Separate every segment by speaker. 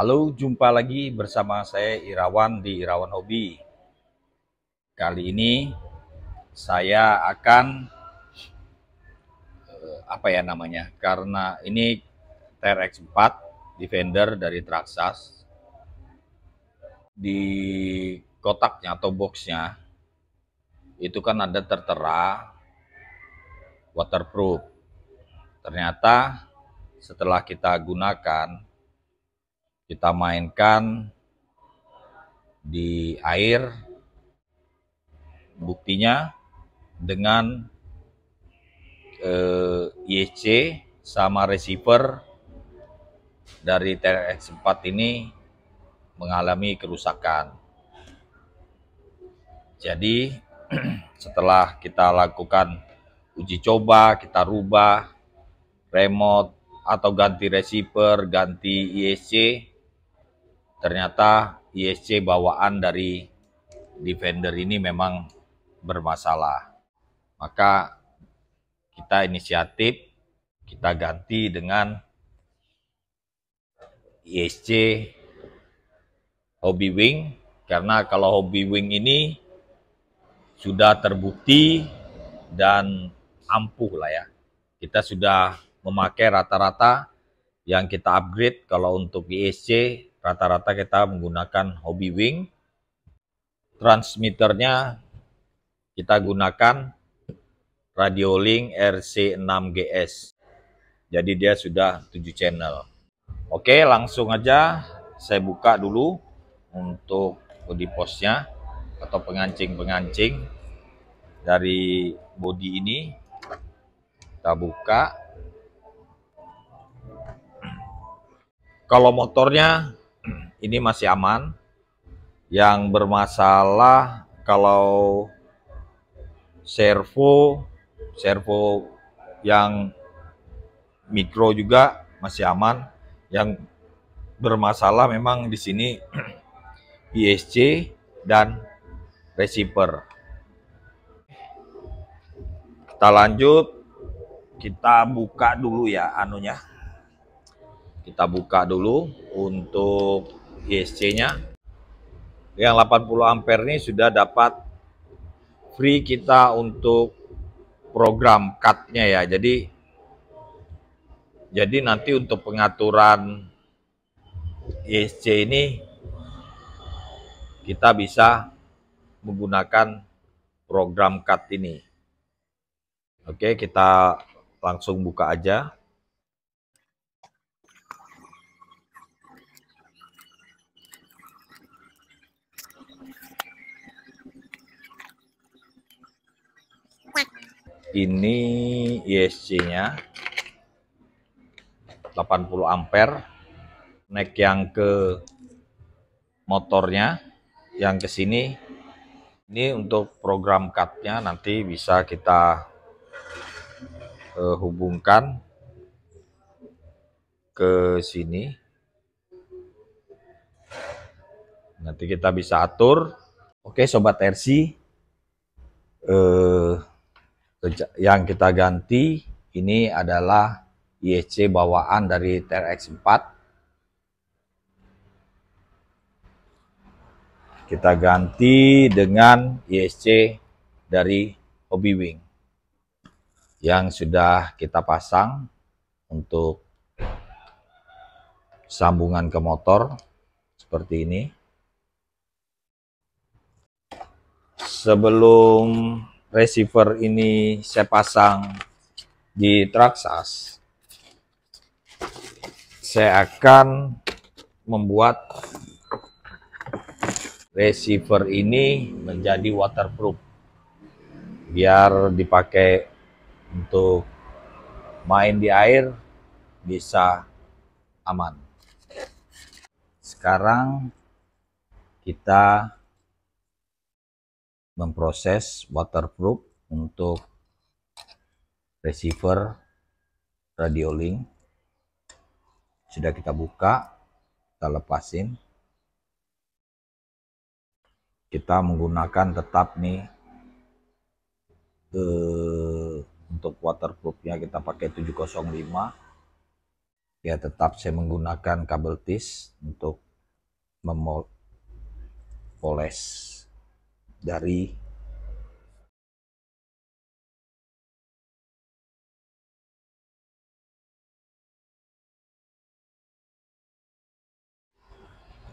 Speaker 1: Halo, jumpa lagi bersama saya Irawan di Irawan Hobi. Kali ini saya akan eh, apa ya namanya? Karena ini TRX4 Defender dari Traxxas di kotaknya atau boxnya itu kan ada tertera waterproof. Ternyata setelah kita gunakan kita mainkan di air buktinya dengan eh, sama receiver dari TRX4 ini mengalami kerusakan. Jadi setelah kita lakukan uji coba, kita rubah remote atau ganti receiver, ganti IEC, ternyata ISC bawaan dari Defender ini memang bermasalah. Maka kita inisiatif, kita ganti dengan ISC Hobby Wing karena kalau Hobby Wing ini sudah terbukti dan ampuh lah ya. Kita sudah memakai rata-rata yang kita upgrade kalau untuk ISC rata-rata kita menggunakan hobby wing. Transmitternya kita gunakan Radio Link RC6GS. Jadi dia sudah 7 channel. Oke, langsung aja saya buka dulu untuk body postnya atau pengancing-pengancing dari body ini. Kita buka. Kalau motornya ini masih aman. Yang bermasalah kalau servo, servo yang mikro juga masih aman. Yang bermasalah memang di sini PSC dan receiver. Kita lanjut, kita buka dulu ya anunya. Kita buka dulu untuk esc nya Yang 80 ampere ini sudah dapat free kita untuk program cut-nya ya. Jadi jadi nanti untuk pengaturan ESC ini kita bisa menggunakan program cut ini. Oke, kita langsung buka aja. ini ISC-nya 80 ampere naik yang ke motornya yang ke sini ini untuk program cut-nya nanti bisa kita uh, hubungkan ke sini nanti kita bisa atur oke sobat RC eh, yang kita ganti ini adalah IEC bawaan dari TRX4 kita ganti dengan ISC dari Hobby Wing yang sudah kita pasang untuk sambungan ke motor seperti ini sebelum receiver ini saya pasang di traksas saya akan membuat receiver ini menjadi waterproof biar dipakai untuk main di air bisa aman sekarang kita memproses waterproof untuk receiver radio link sudah kita buka kita lepasin kita menggunakan tetap nih eh, untuk waterproofnya kita pakai 705 ya tetap saya menggunakan kabel tis untuk memoles dari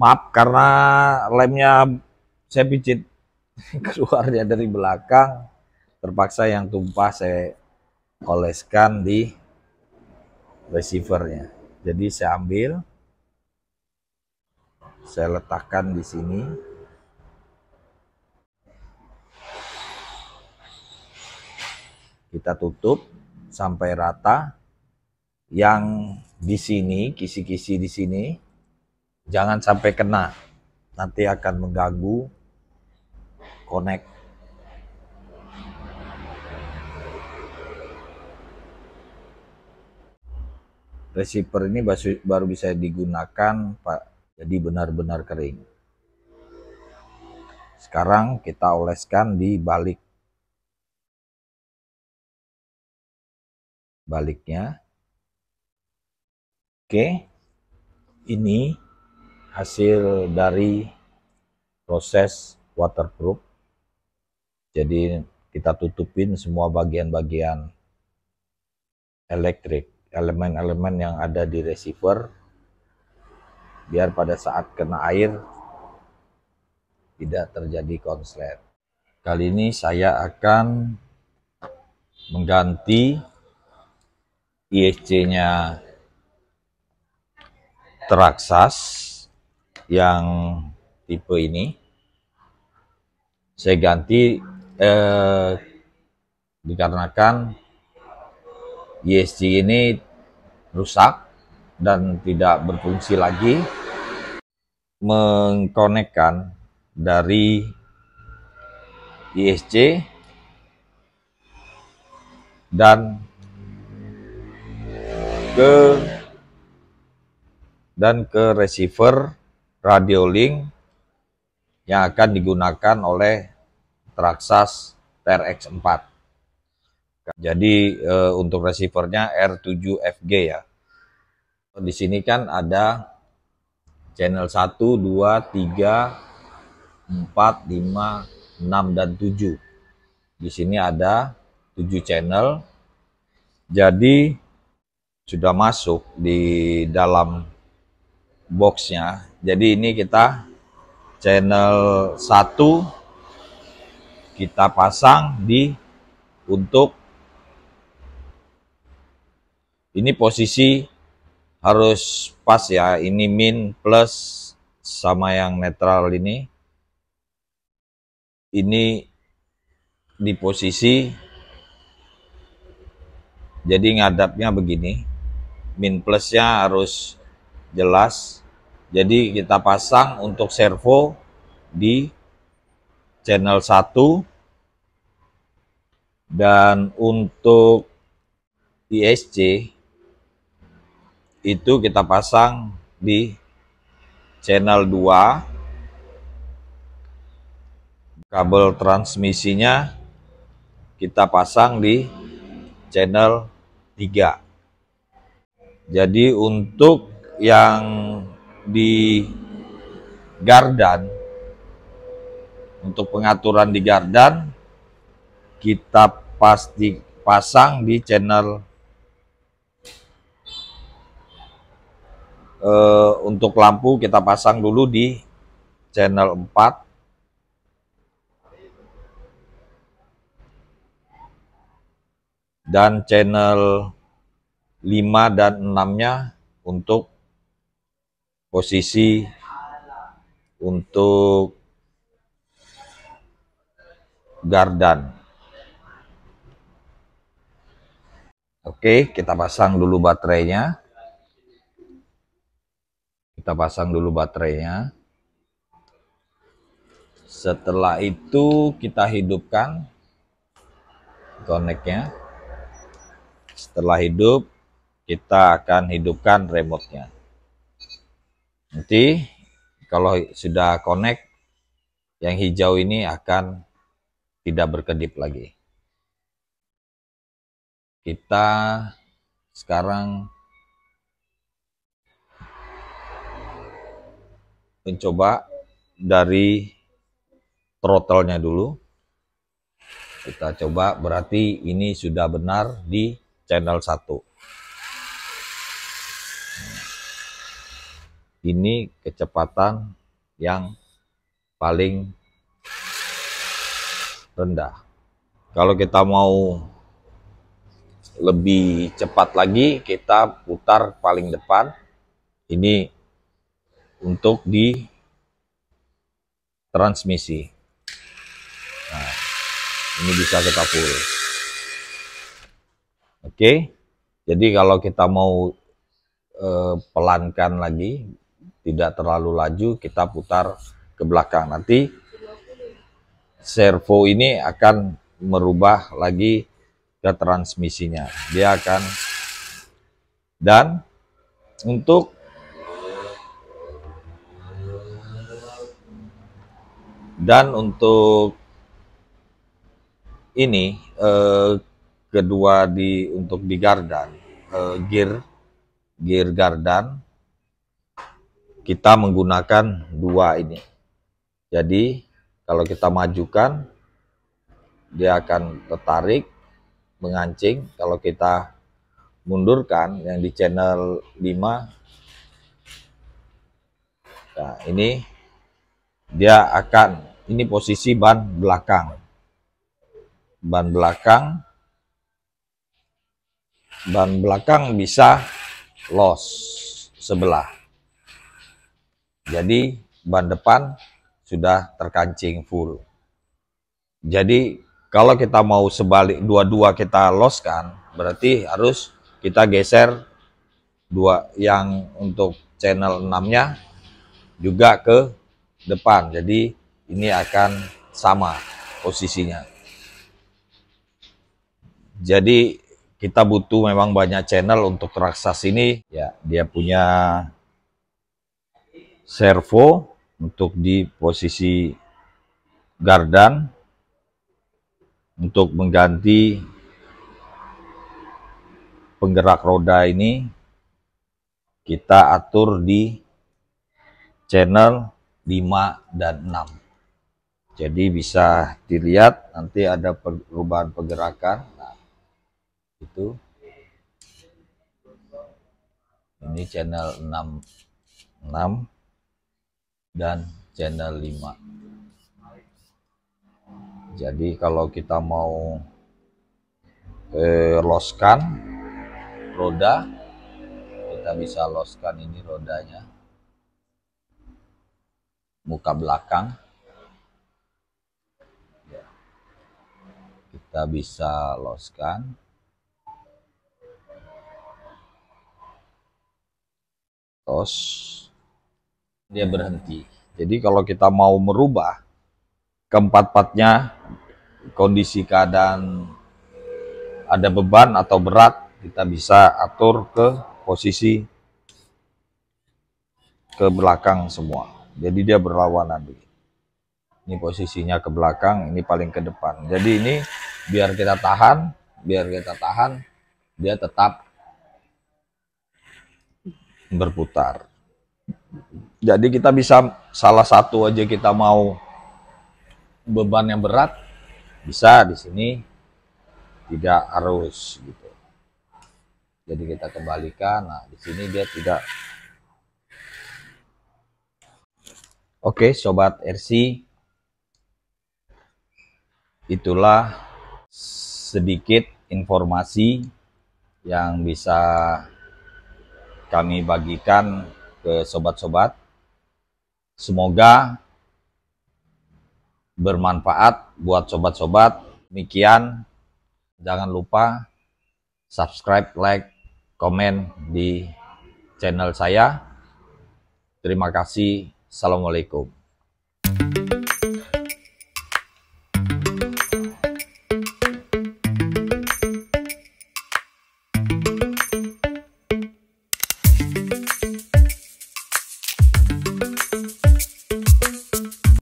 Speaker 1: maaf karena lemnya saya pijit keluarnya dari belakang terpaksa yang tumpah saya oleskan di receivernya jadi saya ambil saya letakkan di sini Kita tutup sampai rata. Yang di sini, kisi-kisi di sini, jangan sampai kena. Nanti akan mengganggu konek Receiver ini baru bisa digunakan, Pak. Jadi benar-benar kering. Sekarang kita oleskan di balik baliknya. Oke, ini hasil dari proses waterproof. Jadi kita tutupin semua bagian-bagian elektrik, elemen-elemen yang ada di receiver biar pada saat kena air tidak terjadi konslet. Kali ini saya akan mengganti ISC-nya Teraksas yang tipe ini saya ganti eh, dikarenakan ISC ini rusak dan tidak berfungsi lagi mengkonekkan dari ISC dan ke dan ke receiver radio link yang akan digunakan oleh Traxxas TRX4. Jadi e, untuk receivernya R7FG ya. Di sini kan ada channel 1, 2, 3, 4, 5, 6, dan 7. Di sini ada 7 channel. Jadi sudah masuk di dalam boxnya jadi ini kita channel 1 kita pasang di untuk ini posisi harus pas ya ini min plus sama yang netral ini ini di posisi jadi ngadapnya begini min plusnya harus jelas jadi kita pasang untuk servo di channel 1 dan untuk ISC itu kita pasang di channel 2 kabel transmisinya kita pasang di channel 3 jadi untuk yang di gardan untuk pengaturan di gardan kita pasti pasang di channel uh, untuk lampu kita pasang dulu di channel 4 dan channel 5 dan 6-nya untuk posisi untuk gardan. Oke, kita pasang dulu baterainya. Kita pasang dulu baterainya. Setelah itu kita hidupkan koneknya. Setelah hidup, kita akan hidupkan remote-nya. Nanti kalau sudah connect, yang hijau ini akan tidak berkedip lagi. Kita sekarang mencoba dari throttle-nya dulu. Kita coba berarti ini sudah benar di channel 1. ini kecepatan yang paling rendah. Kalau kita mau lebih cepat lagi, kita putar paling depan. Ini untuk di transmisi. Nah, ini bisa kita full. Oke, jadi kalau kita mau eh, pelankan lagi, tidak terlalu laju kita putar ke belakang nanti servo ini akan merubah lagi ke transmisinya dia akan dan untuk dan untuk ini eh, kedua di untuk di gardan eh, gear gear gardan kita menggunakan dua ini. Jadi kalau kita majukan dia akan tertarik mengancing. Kalau kita mundurkan yang di channel 5 nah ini dia akan ini posisi ban belakang. Ban belakang ban belakang bisa los sebelah jadi ban depan sudah terkancing full. Jadi kalau kita mau sebalik dua-dua kita loskan, berarti harus kita geser dua yang untuk channel 6-nya juga ke depan. Jadi ini akan sama posisinya. Jadi kita butuh memang banyak channel untuk raksas ini ya dia punya servo untuk di posisi gardan untuk mengganti penggerak roda ini kita atur di channel 5 dan 6 jadi bisa dilihat nanti ada perubahan pergerakan nah, itu ini channel 6 6 dan channel 5 jadi kalau kita mau eh, loskan roda kita bisa loskan ini rodanya muka belakang ya. kita bisa loskan los dia berhenti. Jadi kalau kita mau merubah keempat-empatnya kondisi keadaan ada beban atau berat, kita bisa atur ke posisi ke belakang semua. Jadi dia berlawanan begitu. Ini posisinya ke belakang, ini paling ke depan. Jadi ini biar kita tahan, biar kita tahan, dia tetap berputar. Jadi kita bisa salah satu aja kita mau beban yang berat bisa di sini tidak harus gitu. Jadi kita kembalikan. Nah, di sini dia tidak Oke, sobat RC. Itulah sedikit informasi yang bisa kami bagikan ke sobat-sobat Semoga bermanfaat buat sobat-sobat. Demikian, jangan lupa subscribe, like, komen di channel saya. Terima kasih. Assalamualaikum.